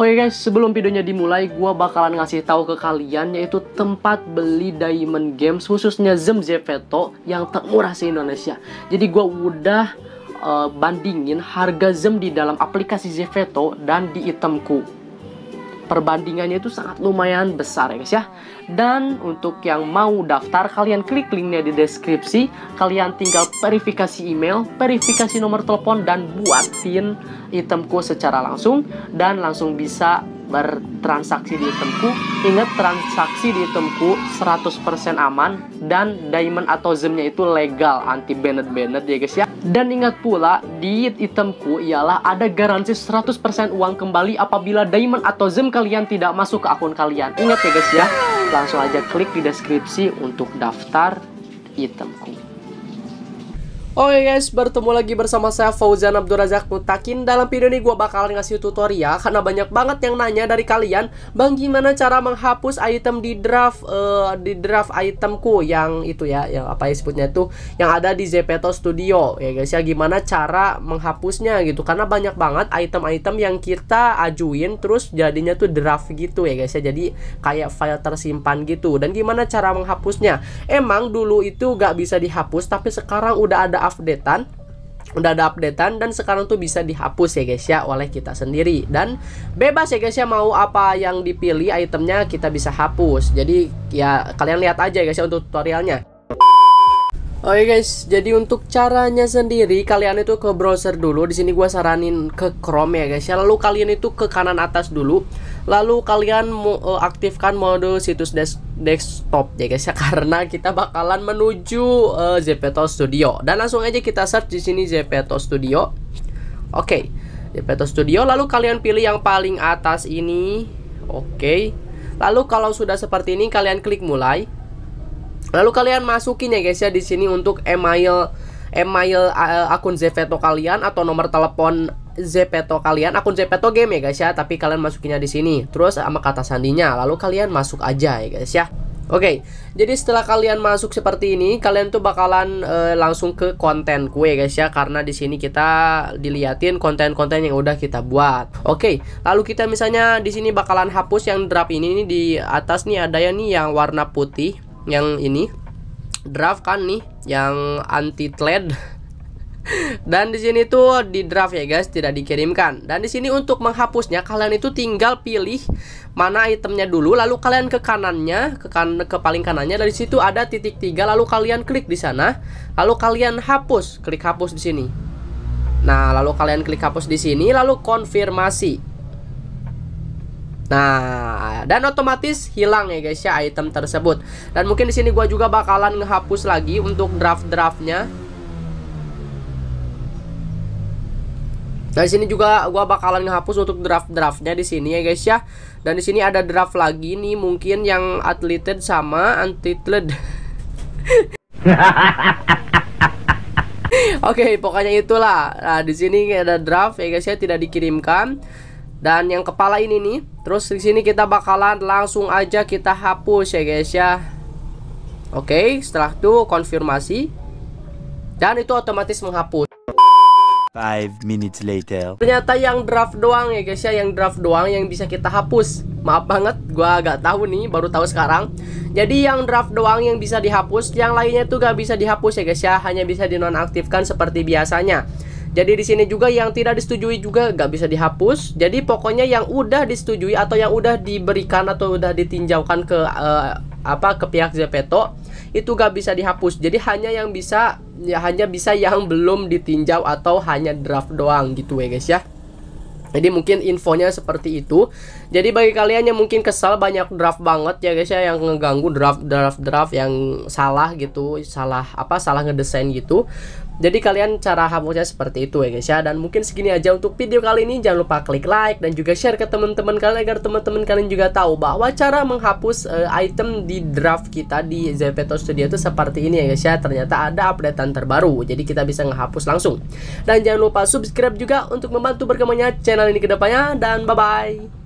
Oke oh okay iya guys, sebelum videonya dimulai, gue bakalan ngasih tahu ke kalian yaitu tempat beli Diamond Games khususnya Zem yang termurah di indonesia Jadi gue udah uh, bandingin harga Zem di dalam aplikasi Zeveto dan di itemku. Perbandingannya itu sangat lumayan besar ya guys ya. Dan untuk yang mau daftar kalian klik linknya di deskripsi. Kalian tinggal verifikasi email, verifikasi nomor telepon dan buatin itemku secara langsung dan langsung bisa bertransaksi di itemku ingat transaksi di itemku 100% aman dan diamond atau zemnya itu legal anti banned banned ya guys ya dan ingat pula di itemku ialah ada garansi 100% uang kembali apabila diamond atau zem kalian tidak masuk ke akun kalian ingat ya guys ya langsung aja klik di deskripsi untuk daftar itemku Oke guys, bertemu lagi bersama saya Fauzan Abdurazak. Razak Mutakin Dalam video ini gue bakal ngasih tutorial Karena banyak banget yang nanya dari kalian Bang gimana cara menghapus item di draft uh, Di draft itemku yang itu ya yang Apa ya sebutnya itu Yang ada di Zepeto Studio Ya guys ya gimana cara menghapusnya gitu Karena banyak banget item-item yang kita ajuin Terus jadinya tuh draft gitu ya guys ya Jadi kayak file tersimpan gitu Dan gimana cara menghapusnya Emang dulu itu gak bisa dihapus Tapi sekarang udah ada updatean udah ada updatean dan sekarang tuh bisa dihapus ya guys ya oleh kita sendiri dan bebas ya guys ya mau apa yang dipilih itemnya kita bisa hapus jadi ya kalian lihat aja ya guys ya untuk tutorialnya Oke oh iya, guys, jadi untuk caranya sendiri kalian itu ke browser dulu. Di sini gua saranin ke Chrome ya guys. Ya, lalu kalian itu ke kanan atas dulu. Lalu kalian mau eh, aktifkan mode situs des desktop ya guys ya karena kita bakalan menuju uh, Zepeto Studio. Dan langsung aja kita search di sini Zepeto Studio. Oke. Okay. Zepeto Studio lalu kalian pilih yang paling atas ini. Oke. Okay. Lalu kalau sudah seperti ini kalian klik mulai. Lalu kalian masukin ya guys ya di sini untuk email email uh, akun Zepeto kalian atau nomor telepon Zepeto kalian, akun Zepeto game ya guys ya, tapi kalian masukinnya di sini. Terus sama kata sandinya, lalu kalian masuk aja ya guys ya. Oke, okay, jadi setelah kalian masuk seperti ini, kalian tuh bakalan e, langsung ke konten kue guys ya, karena di sini kita diliatin konten-konten yang udah kita buat. Oke, okay, lalu kita misalnya di sini bakalan hapus yang draft ini nih di atas nih ada ya nih yang warna putih yang ini draft kan nih yang anti tled dan di sini tuh di draft ya guys tidak dikirimkan dan di sini untuk menghapusnya kalian itu tinggal pilih mana itemnya dulu lalu kalian ke kanannya ke kan ke paling kanannya dari situ ada titik tiga lalu kalian klik di sana lalu kalian hapus klik hapus di sini nah lalu kalian klik hapus di sini lalu konfirmasi Nah, dan otomatis hilang ya guys ya item tersebut. Dan mungkin di sini gua juga bakalan ngehapus lagi untuk draft-draftnya. Nah, di sini juga gua bakalan ngehapus untuk draft-draftnya di sini ya guys ya. Dan di sini ada draft lagi nih mungkin yang atleted sama untitled. Oke, okay, pokoknya itulah. Nah, di sini ada draft ya guys ya tidak dikirimkan dan yang kepala ini nih terus di sini kita bakalan langsung aja kita hapus ya guys ya oke setelah itu konfirmasi dan itu otomatis menghapus Five minutes later. Ternyata yang draft doang ya guys ya, yang draft doang yang bisa kita hapus. Maaf banget, gua agak tahu nih, baru tahu sekarang. Jadi yang draft doang yang bisa dihapus, yang lainnya tuh gak bisa dihapus ya guys ya, hanya bisa dinonaktifkan seperti biasanya. Jadi di sini juga yang tidak disetujui juga gak bisa dihapus. Jadi pokoknya yang udah disetujui atau yang udah diberikan atau udah ditinjaukan ke uh, apa ke pihak Zepeto itu gak bisa dihapus. Jadi hanya yang bisa ya hanya bisa yang belum ditinjau atau hanya draft doang gitu ya guys ya. Jadi mungkin infonya seperti itu. Jadi bagi kalian yang mungkin kesal banyak draft banget ya guys ya yang ngeganggu draft draft draft yang salah gitu, salah apa salah ngedesain gitu. Jadi kalian cara hapusnya seperti itu ya guys ya. Dan mungkin segini aja untuk video kali ini. Jangan lupa klik like dan juga share ke teman-teman kalian agar teman-teman kalian juga tahu bahwa cara menghapus uh, item di draft kita di Zepeto Studio itu seperti ini ya guys ya. Ternyata ada updatean terbaru. Jadi kita bisa menghapus langsung. Dan jangan lupa subscribe juga untuk membantu berkembangnya channel ini kedepannya. dan bye bye.